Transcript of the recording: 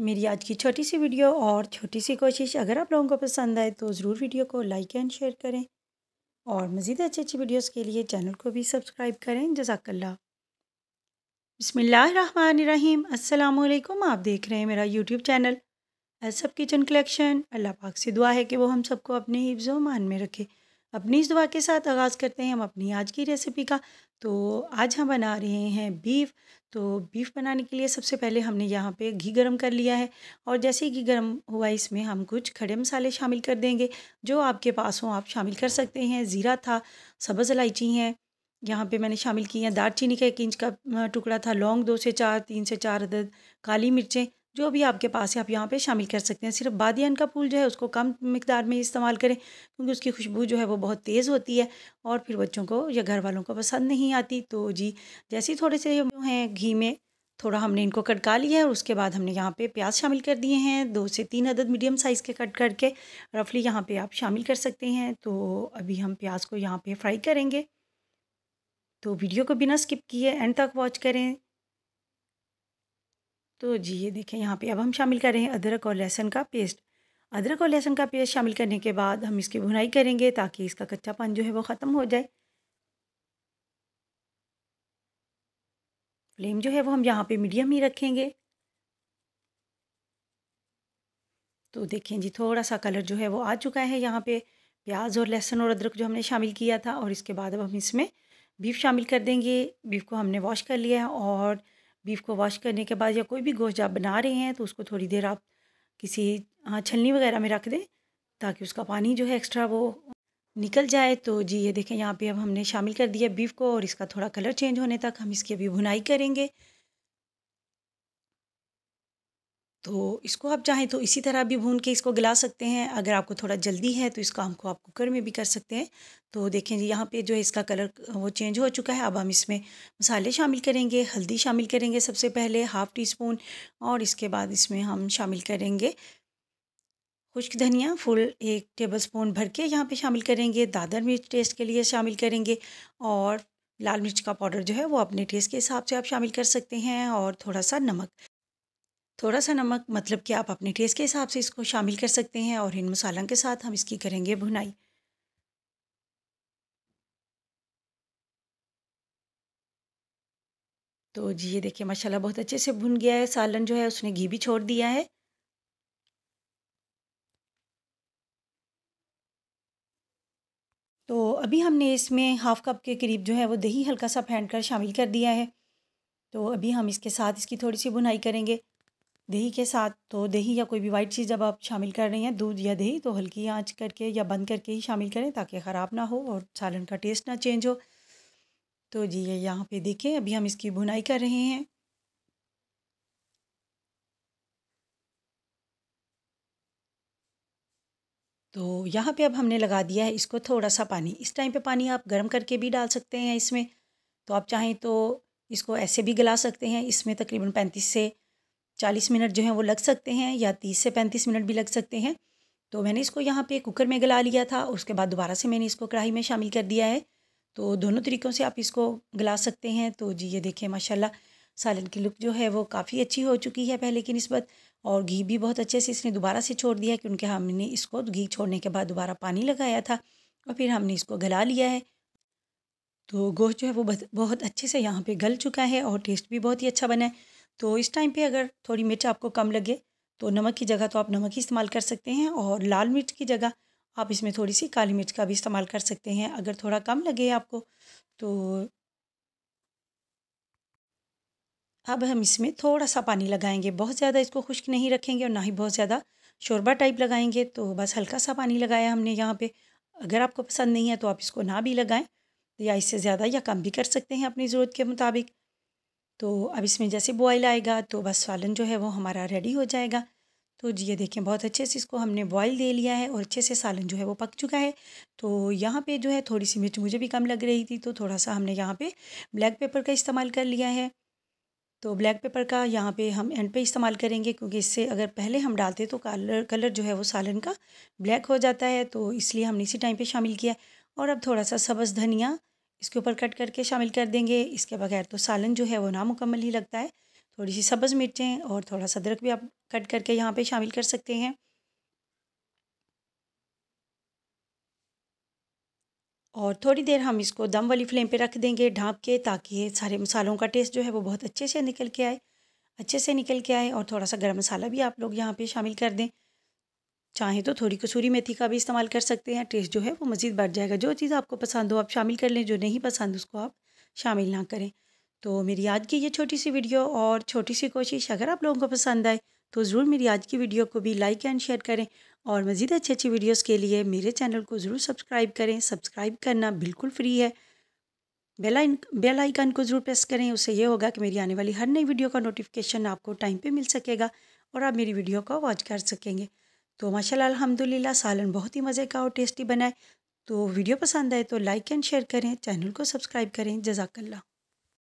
मेरी आज की छोटी सी वीडियो और छोटी सी कोशिश अगर आप लोगों को पसंद आए तो ज़रूर वीडियो को लाइक एंड शेयर करें और मज़ीद अच्छी अच्छी वीडियोज़ के लिए चैनल को भी सब्सक्राइब करें जजाकल्ला बसमीम अल्लाम आप देख रहे हैं मेरा यूट्यूब चैनल एसअप किचन कलेक्शन अल्लाह पाक से दुआ है कि वो हम सबको अपने हिफ्ज़ मान में रखें अपनी इस दुआ के साथ आगाज़ करते हैं हम अपनी आज की रेसिपी का तो आज हम बना रहे हैं बीफ तो बीफ बनाने के लिए सबसे पहले हमने यहाँ पे घी गरम कर लिया है और जैसे ही घी गरम हुआ इसमें हम कुछ खड़े मसाले शामिल कर देंगे जो आपके पास हों आप शामिल कर सकते हैं ज़ीरा था सब्ज़ इलायची हैं यहाँ पे मैंने शामिल की हैं दार चीनी का एक इंच का टुकड़ा था लौंग दो से चार तीन से चार अदद काली मिर्चें जो भी आपके पास है आप यहाँ पे शामिल कर सकते हैं सिर्फ बादियान का फूल जो है उसको कम मकदार में इस्तेमाल करें क्योंकि उसकी खुशबू जो है वो बहुत तेज़ होती है और फिर बच्चों को या घर वालों को पसंद नहीं आती तो जी जैसे ही थोड़े से जो हैं घी में थोड़ा हमने इनको कटका लिया है और उसके बाद हमने यहाँ पे प्याज शामिल कर दिए हैं दो से तीन अदद मीडियम साइज़ के कट करके रफली यहाँ पे आप शामिल कर सकते हैं तो अभी हम प्याज को यहाँ पे फ्राई करेंगे तो वीडियो को बिना स्किप किए एंड तक वॉच करें तो जी ये देखें यहाँ पे अब हम शामिल कर रहे हैं अदरक और लहसुन का पेस्ट अदरक और लहसुन का पेस्ट शामिल करने के बाद हम इसकी भुनाई करेंगे ताकि इसका कच्चापन जो है वो ख़त्म हो जाए फ्लेम जो है वो हम यहाँ पे मीडियम ही रखेंगे तो देखें जी थोड़ा सा कलर जो है वो आ चुका है यहाँ पे प्याज और लहसुन और अदरक जो हमने शामिल किया था और इसके बाद अब हम इसमें बीफ शामिल कर देंगे बीफ को हमने वॉश कर लिया है और बीफ को वॉश करने के बाद या कोई भी गोश्त आप बना रहे हैं तो उसको थोड़ी देर आप किसी हाँ, छलनी वगैरह में रख दें ताकि उसका पानी जो है एक्स्ट्रा वो निकल जाए तो जी ये देखें यहाँ पे अब हमने शामिल कर दिया बीफ को और इसका थोड़ा कलर चेंज होने तक हम इसकी अभी भुनाई करेंगे तो इसको आप चाहें तो इसी तरह भी भून के इसको गला सकते हैं अगर आपको थोड़ा जल्दी है तो काम हमको आप कुकर में भी कर सकते हैं तो देखें जी यहाँ पे जो है इसका कलर वो चेंज हो चुका है अब हम इसमें मसाले शामिल करेंगे हल्दी शामिल करेंगे सबसे पहले हाफ़ टी स्पून और इसके बाद इसमें हम शामिल करेंगे खुश्क धनिया फुल एक टेबल स्पून भर के यहाँ पर शामिल करेंगे दादर मिर्च टेस्ट के लिए शामिल करेंगे और लाल मिर्च का पाउडर जो है वो अपने टेस्ट के हिसाब से आप शामिल कर सकते हैं और थोड़ा सा नमक थोड़ा सा नमक मतलब कि आप अपने टेस्ट के हिसाब से इसको शामिल कर सकते हैं और इन मसालों के साथ हम इसकी करेंगे भुनाई तो जी ये देखिए माशाल्लाह बहुत अच्छे से भुन गया है सालन जो है उसने घी भी छोड़ दिया है तो अभी हमने इसमें हाफ़ कप के करीब जो है वो दही हल्का सा फेंट कर शामिल कर दिया है तो अभी हम इसके साथ इसकी थोड़ी सी भुनाई करेंगे दही के साथ तो दही या कोई भी वाइट चीज़ जब आप शामिल कर रहे हैं दूध या दही तो हल्की आंच करके या बंद करके ही शामिल करें ताकि ख़राब ना हो और सालन का टेस्ट ना चेंज हो तो जी ये यहाँ पे देखें अभी हम इसकी भुनाई कर रहे हैं तो यहाँ पे अब हमने लगा दिया है इसको थोड़ा सा पानी इस टाइम पे पानी आप गर्म करके भी डाल सकते हैं इसमें तो आप चाहें तो इसको ऐसे भी गला सकते हैं इसमें तकरीबन पैंतीस से चालीस मिनट जो है वो लग सकते हैं या तीस से पैंतीस मिनट भी लग सकते हैं तो मैंने इसको यहाँ पे कुकर में गला लिया था उसके बाद दोबारा से मैंने इसको कढ़ाई में शामिल कर दिया है तो दोनों तरीक़ों से आप इसको गला सकते हैं तो जी ये देखें माशाल्लाह सालन की लुक जो है वो काफ़ी अच्छी हो चुकी है पहले की नस्बत और घी भी बहुत अच्छे से इसने दोबारा से छोड़ दिया क्योंकि हमने इसको घी छोड़ने के बाद दोबारा पानी लगाया था और फिर हमने इसको गला लिया है तो गोश्त जो है वो बहुत अच्छे से यहाँ पे गल चुका है और टेस्ट भी बहुत ही अच्छा बना है तो इस टाइम पे अगर थोड़ी मिर्च आपको कम लगे तो नमक की जगह तो आप नमक ही इस्तेमाल कर सकते हैं और लाल मिर्च की जगह आप इसमें थोड़ी सी काली मिर्च का भी इस्तेमाल कर सकते हैं अगर थोड़ा कम लगे आपको तो अब हम इसमें थोड़ा सा पानी लगाएंगे बहुत ज़्यादा इसको खुश्क नहीं रखेंगे और ना ही बहुत ज़्यादा शोरबा टाइप लगाएंगे तो बस हल्का सा पानी लगाया हमने यहाँ पे अगर आपको पसंद नहीं है तो आप इसको ना भी लगाएं या इससे ज़्यादा या कम भी कर सकते हैं अपनी ज़रूरत के मुताबिक तो अब इसमें जैसे बॉयल आएगा तो बस सालन जो है वो हमारा रेडी हो जाएगा तो जी ये देखें बहुत अच्छे से इसको हमने बॉयल दे लिया है और अच्छे से सालन जो है वो पक चुका है तो यहाँ पे जो है थोड़ी सी मिर्च मुझे भी कम लग रही थी तो थोड़ा सा हमने यहाँ पे ब्लैक पेपर का इस्तेमाल कर लिया है तो ब्लैक पेपर का यहाँ पे हम एंड पे इस्तेमाल करेंगे क्योंकि इससे अगर पहले हम डालते तो कलर कलर जो है वो सालन का ब्लैक हो जाता है तो इसलिए हमने इसी टाइम पर शामिल किया और अब थोड़ा सा सब्ज़ धनिया इसके ऊपर कट करके शामिल कर देंगे इसके बगैर तो सालन जो है वो नामुकम्मल ही लगता है थोड़ी सी सब्ज़ मिर्चें और थोड़ा सा अदरक भी आप कट करके यहाँ पे शामिल कर सकते हैं और थोड़ी देर हम इसको दम वाली फ्लेम पे रख देंगे ढाँप के ताकि ये सारे मसालों का टेस्ट जो है वो बहुत अच्छे से निकल के आए अच्छे से निकल के आए और थोड़ा सा गर्म मसाला भी आप लोग यहाँ पर शामिल कर दें चाहें तो थोड़ी कसूरी मेथी का भी इस्तेमाल कर सकते हैं टेस्ट जो है वो मज़ीद बढ़ जाएगा जो चीज़ आपको पसंद हो आप शामिल कर लें जो नहीं पसंद उसको आप शामिल ना करें तो मेरी आज की ये छोटी सी वीडियो और छोटी सी कोशिश अगर आप लोगों को पसंद आए तो ज़रूर मेरी आज की वीडियो को भी लाइक एंड शेयर करें और मज़ीद अच्छी अच्छी वीडियोज़ के लिए मेरे चैनल को ज़रूर सब्सक्राइब करें सब्सक्राइब करना बिल्कुल फ्री है बेल आइन बेल आइकन को ज़रूर प्रेस करें उससे ये होगा कि मेरी आने वाली हर नई वीडियो का नोटिफिकेशन आपको टाइम पे मिल सकेगा और आप मेरी वीडियो को वॉच कर सकेंगे तो माशाल्लाह अल्हम्दुलिल्लाह सालन बहुत ही मज़े का और टेस्टी बना है तो वीडियो पसंद आए तो लाइक एंड शेयर करें चैनल को सब्सक्राइब करें जजाकल्ला